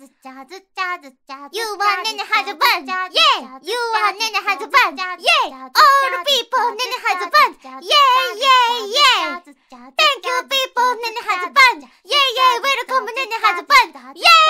ズジャズジャズジャズ You are ネネハズバン Yeah! You are ネネハズバン Yeah! All people ネネハズバン Yeah! Yeah! Yeah! Thank you people ネネハズバン Yeah! Yeah! Welcome ネネハズバン Yeah!